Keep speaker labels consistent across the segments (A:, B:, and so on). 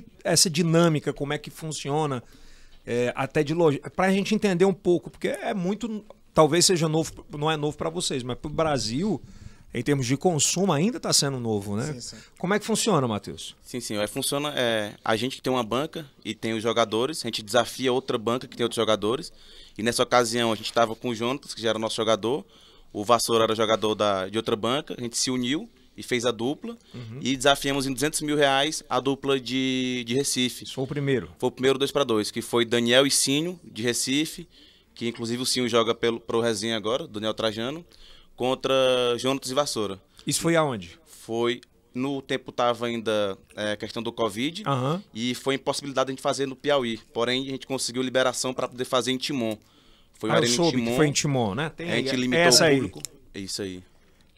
A: que essa dinâmica, como é que funciona, é, até de logística, para a gente entender um pouco, porque é muito, talvez seja novo, não é novo para vocês, mas para o Brasil, em termos de consumo, ainda está sendo novo, né? Sim, sim. Como é que funciona, Matheus?
B: Sim, sim. É, funciona. É, a gente tem uma banca e tem os jogadores, a gente desafia outra banca que tem outros jogadores. E nessa ocasião a gente estava com o Jonas, que já era nosso jogador, o Vassoura era jogador da, de outra banca, a gente se uniu e fez a dupla. Uhum. E desafiamos em 200 mil reais a dupla de, de Recife. foi o primeiro? Foi o primeiro 2 para 2, que foi Daniel e Sinho, de Recife, que inclusive o Sinho joga pelo, pro Resenha agora, Daniel Trajano, contra Jonatas e Vassoura.
A: Isso foi aonde?
B: Foi no tempo tava ainda é, questão do Covid uhum. e foi impossibilidade de fazer no Piauí. Porém, a gente conseguiu liberação para poder fazer em Timon. Foi ah, eu soube Timon. que foi em Timon, né? Tem a gente é limitou essa o público. Aí. É isso aí.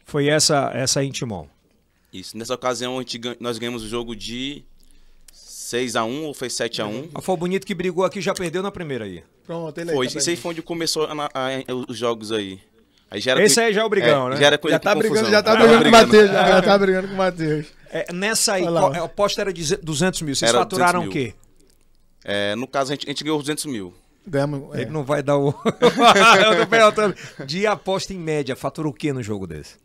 A: Foi essa essa Intimon.
B: Isso. Nessa ocasião, gente, nós ganhamos o jogo de 6 x 1 ou foi 7 x 1
A: Foi o Bonito que brigou aqui já perdeu na primeira aí. Pronto, ele aí. Foi, tá isso aí
B: foi onde começou a, a, a, os jogos aí. aí já era Esse aí já é o brigão, é, né? Já, era coisa já tá brigando, já tá ah, brigando, tá com o Matheus. Já, já tá brigando com o
A: Matheus. É, nessa
B: aí, a aposta é, era de 200 mil. Vocês era faturaram mil. o quê? É, no caso, a gente, a gente ganhou 200 mil. Demos, Ele é. não vai dar o. Eu tô perguntando.
A: De aposta em média, fatura o quê no jogo desse?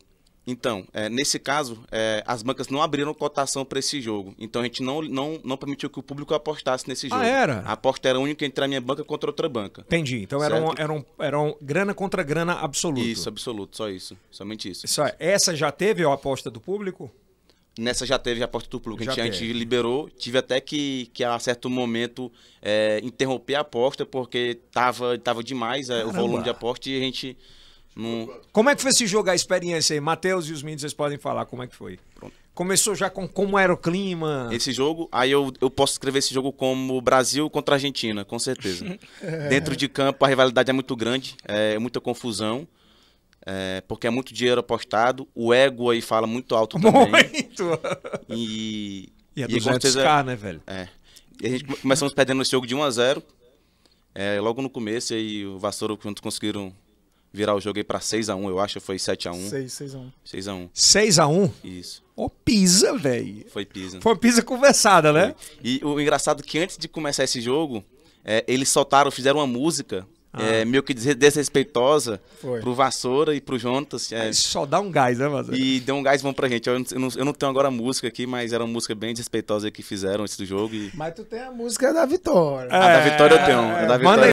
B: Então, é, nesse caso, é, as bancas não abriram cotação para esse jogo. Então a gente não, não, não permitiu que o público apostasse nesse ah, jogo. Ah, era? A aposta era única entre a minha banca contra outra banca.
A: Entendi. Então eram era um, era, um, era um
B: grana contra grana absoluto. Isso, absoluto, só isso. Somente isso. isso
A: essa já teve a aposta do público?
B: Nessa já teve a aposta do público. A gente, a gente, liberou. Tive até que, que a certo momento, é, interromper a aposta, porque tava, tava demais é, o volume de aposta e a gente
A: como é que foi esse jogo, a experiência aí? Matheus e os meninos, vocês podem falar como é que foi. Pronto. Começou já com como era o clima. Esse
B: jogo, aí eu, eu posso escrever esse jogo como Brasil contra Argentina, com certeza. é. Dentro de campo a rivalidade é muito grande, é, é muita confusão. É, porque é muito dinheiro apostado, o ego aí fala muito alto também. Muito! E, e é 200k, né, velho? É. E a gente começamos perdendo esse jogo de 1 a 0 é, logo no começo, e o Vassoura junto conseguiram virar o jogo aí pra 6x1, eu acho, foi 7x1. 6, x 1 6x1.
A: 6x1? Isso. Ô, oh, pisa, velho. Foi pisa. Foi
B: pisa conversada, né? Foi. E o engraçado é que antes de começar esse jogo, é, eles soltaram, fizeram uma música ah. É, meio que desrespeitosa Foi. pro Vassoura e pro Jontas. É, só
A: dá um gás, né, Vassoura?
B: E deu um gás bom pra gente. Eu não, eu não, tenho agora a música aqui, mas era uma música bem desrespeitosa que fizeram antes do jogo. E... Mas tu tem a música da Vitória. É, a da Vitória eu tenho. É, a da Vitória